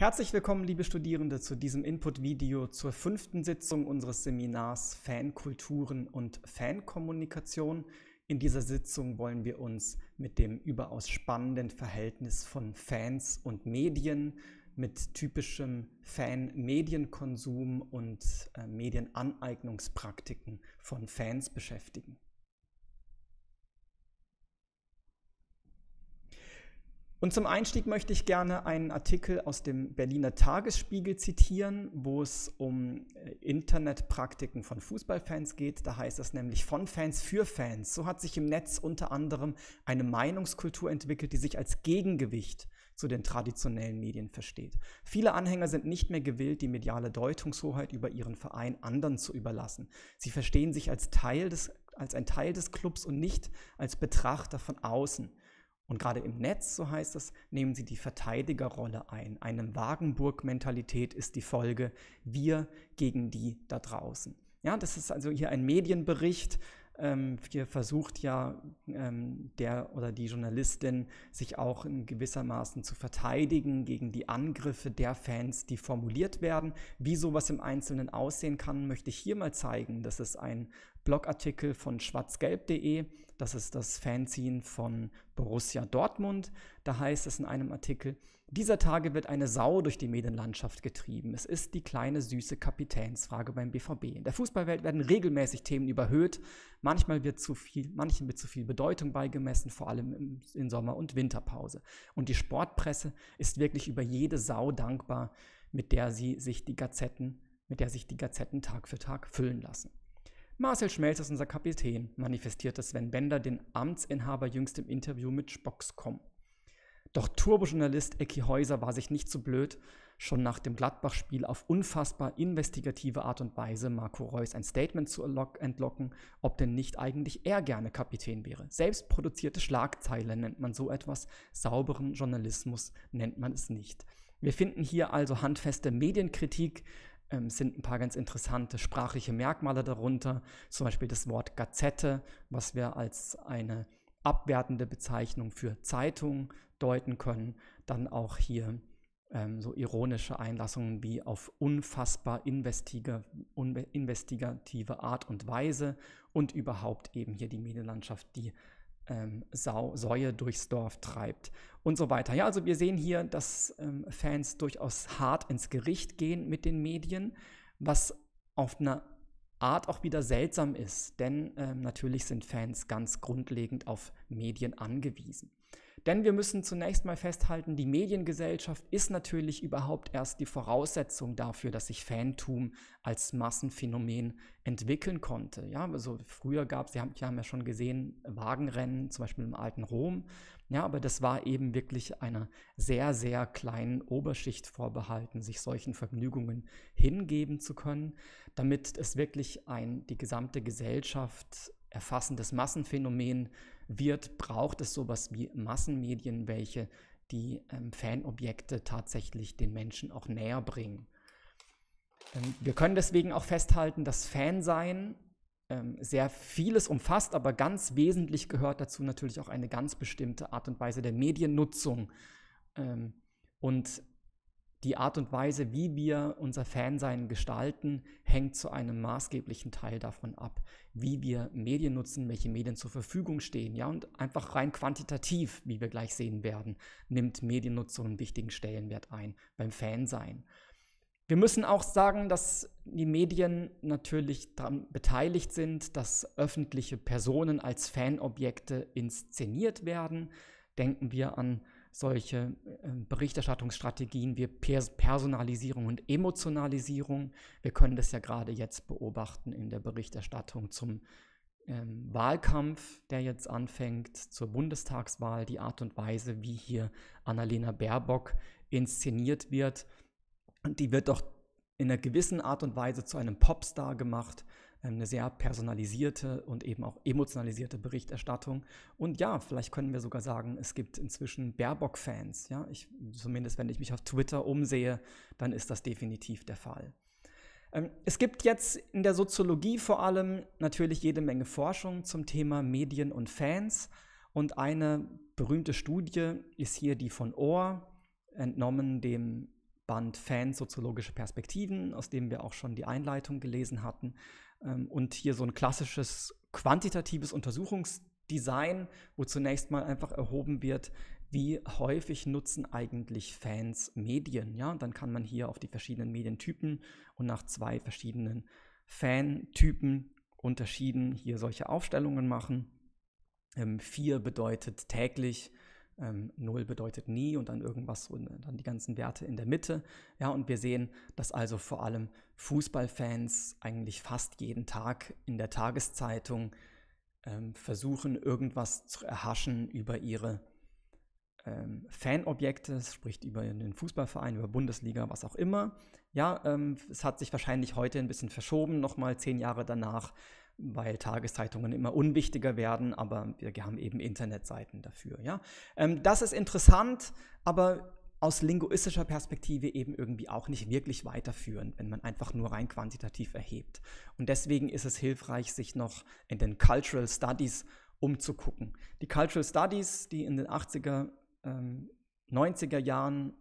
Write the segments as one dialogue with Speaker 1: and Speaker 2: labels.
Speaker 1: Herzlich willkommen, liebe Studierende, zu diesem Input-Video zur fünften Sitzung unseres Seminars Fankulturen und Fankommunikation. In dieser Sitzung wollen wir uns mit dem überaus spannenden Verhältnis von Fans und Medien, mit typischem Fan-Medienkonsum und äh, Medienaneignungspraktiken von Fans beschäftigen. Und zum Einstieg möchte ich gerne einen Artikel aus dem Berliner Tagesspiegel zitieren, wo es um äh, Internetpraktiken von Fußballfans geht. Da heißt es nämlich von Fans für Fans. So hat sich im Netz unter anderem eine Meinungskultur entwickelt, die sich als Gegengewicht zu den traditionellen Medien versteht. Viele Anhänger sind nicht mehr gewillt, die mediale Deutungshoheit über ihren Verein anderen zu überlassen. Sie verstehen sich als, Teil des, als ein Teil des Clubs und nicht als Betrachter von außen. Und gerade im Netz, so heißt es, nehmen sie die Verteidigerrolle ein. Eine Wagenburg-Mentalität ist die Folge. Wir gegen die da draußen. Ja, das ist also hier ein Medienbericht. Ähm, hier versucht ja ähm, der oder die Journalistin sich auch in gewissermaßen zu verteidigen gegen die Angriffe der Fans, die formuliert werden. Wie sowas im Einzelnen aussehen kann, möchte ich hier mal zeigen. Das ist ein Blogartikel von schwarzgelb.de das ist das Fanzine von Borussia Dortmund. Da heißt es in einem Artikel, dieser Tage wird eine Sau durch die Medienlandschaft getrieben. Es ist die kleine süße Kapitänsfrage beim BVB. In der Fußballwelt werden regelmäßig Themen überhöht. Manchmal wird zu viel, manchen wird zu viel Bedeutung beigemessen, vor allem in Sommer- und Winterpause. Und die Sportpresse ist wirklich über jede Sau dankbar, mit der sie sich die Gazetten, mit der sich die Gazetten Tag für Tag füllen lassen. Marcel Schmelz ist unser Kapitän, manifestierte Sven Bender den Amtsinhaber jüngst im Interview mit Spoxcom. Doch Turbo-Journalist Ecki Häuser war sich nicht zu so blöd, schon nach dem Gladbach-Spiel auf unfassbar investigative Art und Weise Marco Reus ein Statement zu entlocken, ob denn nicht eigentlich er gerne Kapitän wäre. Selbstproduzierte Schlagzeile nennt man so etwas, sauberen Journalismus nennt man es nicht. Wir finden hier also handfeste Medienkritik, ähm, sind ein paar ganz interessante sprachliche Merkmale darunter, zum Beispiel das Wort Gazette, was wir als eine abwertende Bezeichnung für Zeitung deuten können, dann auch hier ähm, so ironische Einlassungen wie auf unfassbar investigative Art und Weise und überhaupt eben hier die Medienlandschaft, die ähm, Sau, Säue durchs Dorf treibt und so weiter. Ja, also wir sehen hier, dass ähm, Fans durchaus hart ins Gericht gehen mit den Medien, was auf einer Art auch wieder seltsam ist, denn ähm, natürlich sind Fans ganz grundlegend auf Medien angewiesen. Denn wir müssen zunächst mal festhalten, die Mediengesellschaft ist natürlich überhaupt erst die Voraussetzung dafür, dass sich Fantum als Massenphänomen entwickeln konnte. Ja, also früher gab es, Sie haben, wir haben ja schon gesehen, Wagenrennen, zum Beispiel im alten Rom. Ja, aber das war eben wirklich einer sehr, sehr kleinen Oberschicht vorbehalten, sich solchen Vergnügungen hingeben zu können, damit es wirklich ein, die gesamte Gesellschaft erfassendes Massenphänomen wird, braucht es sowas wie Massenmedien, welche die ähm, Fanobjekte tatsächlich den Menschen auch näher bringen. Ähm, wir können deswegen auch festhalten, dass Fansein ähm, sehr vieles umfasst, aber ganz wesentlich gehört dazu natürlich auch eine ganz bestimmte Art und Weise der Mediennutzung ähm, und die Art und Weise, wie wir unser Fansein gestalten, hängt zu einem maßgeblichen Teil davon ab, wie wir Medien nutzen, welche Medien zur Verfügung stehen. Ja, und einfach rein quantitativ, wie wir gleich sehen werden, nimmt Mediennutzung einen wichtigen Stellenwert ein beim Fansein. Wir müssen auch sagen, dass die Medien natürlich daran beteiligt sind, dass öffentliche Personen als Fanobjekte inszeniert werden. Denken wir an solche äh, Berichterstattungsstrategien wie Personalisierung und Emotionalisierung. Wir können das ja gerade jetzt beobachten in der Berichterstattung zum ähm, Wahlkampf, der jetzt anfängt, zur Bundestagswahl, die Art und Weise, wie hier Annalena Baerbock inszeniert wird. Die wird doch in einer gewissen Art und Weise zu einem Popstar gemacht, ähm, eine sehr personalisierte und eben auch emotionalisierte Berichterstattung. Und ja, vielleicht können wir sogar sagen, es gibt inzwischen Baerbock-Fans. Ja, ich, zumindest wenn ich mich auf Twitter umsehe, dann ist das definitiv der Fall. Ähm, es gibt jetzt in der Soziologie vor allem natürlich jede Menge Forschung zum Thema Medien und Fans. Und eine berühmte Studie ist hier die von Ohr, entnommen dem Band Fans soziologische Perspektiven, aus dem wir auch schon die Einleitung gelesen hatten. Ähm, und hier so ein klassisches quantitatives Untersuchungsdesign, wo zunächst mal einfach erhoben wird, wie häufig nutzen eigentlich Fans Medien. Ja, und dann kann man hier auf die verschiedenen Medientypen und nach zwei verschiedenen Fan-Typen unterschieden hier solche Aufstellungen machen. Ähm, vier bedeutet täglich, ähm, 0 bedeutet nie und dann irgendwas und äh, dann die ganzen Werte in der Mitte. Ja, und wir sehen, dass also vor allem Fußballfans eigentlich fast jeden Tag in der Tageszeitung ähm, versuchen, irgendwas zu erhaschen über ihre ähm, Fanobjekte, spricht über den Fußballverein, über Bundesliga, was auch immer. Ja, ähm, es hat sich wahrscheinlich heute ein bisschen verschoben, nochmal zehn Jahre danach weil Tageszeitungen immer unwichtiger werden, aber wir haben eben Internetseiten dafür. Ja? Ähm, das ist interessant, aber aus linguistischer Perspektive eben irgendwie auch nicht wirklich weiterführend, wenn man einfach nur rein quantitativ erhebt. Und deswegen ist es hilfreich, sich noch in den Cultural Studies umzugucken. Die Cultural Studies, die in den 80er, ähm, 90er Jahren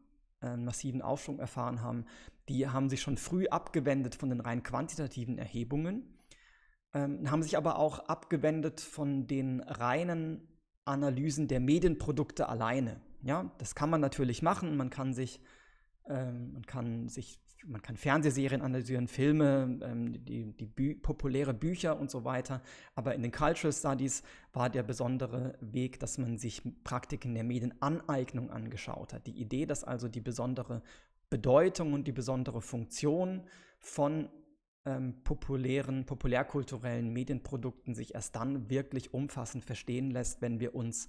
Speaker 1: einen massiven Aufschwung erfahren haben, die haben sich schon früh abgewendet von den rein quantitativen Erhebungen ähm, haben sich aber auch abgewendet von den reinen Analysen der Medienprodukte alleine. Ja, das kann man natürlich machen. Man kann sich, ähm, man kann sich, man kann Fernsehserien analysieren, Filme, ähm, die, die bü populäre Bücher und so weiter. Aber in den Cultural Studies war der besondere Weg, dass man sich Praktiken der Medienaneignung angeschaut hat. Die Idee, dass also die besondere Bedeutung und die besondere Funktion von ähm, populären, populärkulturellen Medienprodukten sich erst dann wirklich umfassend verstehen lässt, wenn wir uns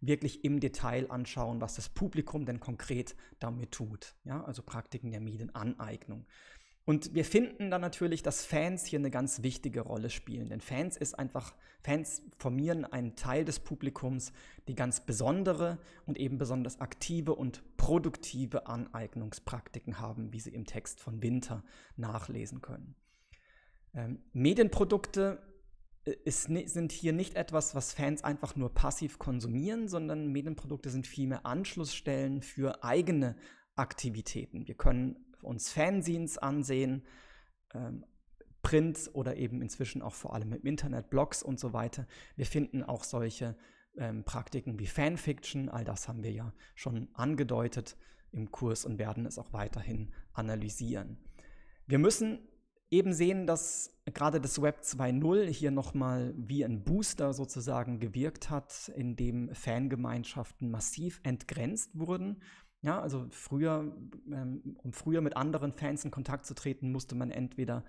Speaker 1: wirklich im Detail anschauen, was das Publikum denn konkret damit tut. Ja, also Praktiken der Medienaneignung. Und wir finden dann natürlich, dass Fans hier eine ganz wichtige Rolle spielen. Denn Fans ist einfach, Fans formieren einen Teil des Publikums, die ganz besondere und eben besonders aktive und produktive Aneignungspraktiken haben, wie sie im Text von Winter nachlesen können. Ähm, Medienprodukte äh, ist, sind hier nicht etwas, was Fans einfach nur passiv konsumieren, sondern Medienprodukte sind vielmehr Anschlussstellen für eigene Aktivitäten. Wir können uns Fanzines ansehen, ähm, Print oder eben inzwischen auch vor allem im Internet, Blogs und so weiter. Wir finden auch solche ähm, Praktiken wie Fanfiction, all das haben wir ja schon angedeutet im Kurs und werden es auch weiterhin analysieren. Wir müssen eben sehen, dass gerade das Web 2.0 hier nochmal wie ein Booster sozusagen gewirkt hat, indem Fangemeinschaften massiv entgrenzt wurden. Ja, also früher, ähm, um früher mit anderen Fans in Kontakt zu treten, musste man entweder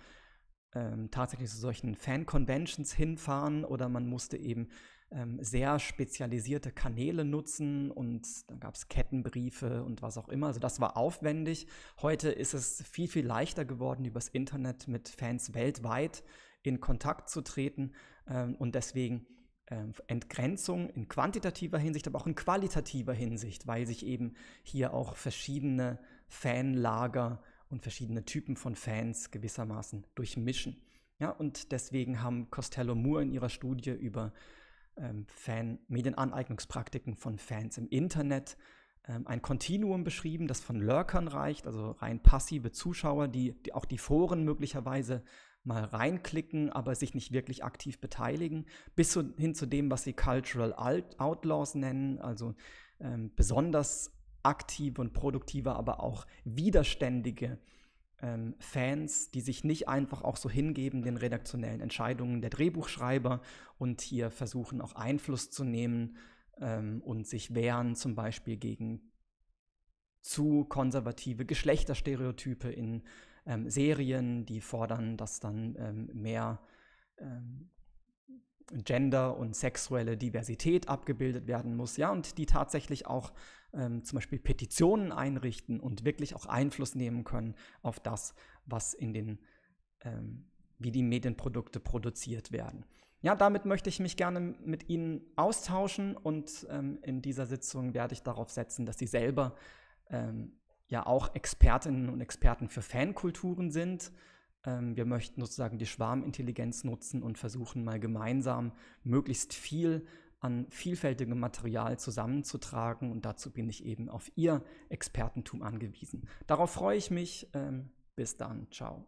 Speaker 1: ähm, tatsächlich zu solchen Fan-Conventions hinfahren oder man musste eben ähm, sehr spezialisierte Kanäle nutzen und dann gab es Kettenbriefe und was auch immer. Also das war aufwendig. Heute ist es viel, viel leichter geworden, übers Internet mit Fans weltweit in Kontakt zu treten ähm, und deswegen ähm, Entgrenzung in quantitativer Hinsicht, aber auch in qualitativer Hinsicht, weil sich eben hier auch verschiedene Fanlager und verschiedene Typen von Fans gewissermaßen durchmischen. Ja, und deswegen haben Costello Moore in ihrer Studie über ähm, Fan Medienaneignungspraktiken von Fans im Internet ähm, ein Kontinuum beschrieben, das von Lurkern reicht, also rein passive Zuschauer, die, die auch die Foren möglicherweise mal reinklicken, aber sich nicht wirklich aktiv beteiligen, bis hin zu dem, was sie Cultural Outlaws nennen, also ähm, besonders aktive und produktive, aber auch widerständige ähm, Fans, die sich nicht einfach auch so hingeben den redaktionellen Entscheidungen der Drehbuchschreiber und hier versuchen auch Einfluss zu nehmen ähm, und sich wehren zum Beispiel gegen zu konservative Geschlechterstereotype in ähm, Serien, die fordern, dass dann ähm, mehr ähm, Gender und sexuelle Diversität abgebildet werden muss, ja, und die tatsächlich auch ähm, zum Beispiel Petitionen einrichten und wirklich auch Einfluss nehmen können auf das, was in den, ähm, wie die Medienprodukte produziert werden. Ja, damit möchte ich mich gerne mit Ihnen austauschen und ähm, in dieser Sitzung werde ich darauf setzen, dass Sie selber ähm, ja auch Expertinnen und Experten für Fankulturen sind ähm, wir möchten sozusagen die Schwarmintelligenz nutzen und versuchen mal gemeinsam möglichst viel an vielfältigem Material zusammenzutragen und dazu bin ich eben auf Ihr Expertentum angewiesen. Darauf freue ich mich. Ähm, bis dann. Ciao.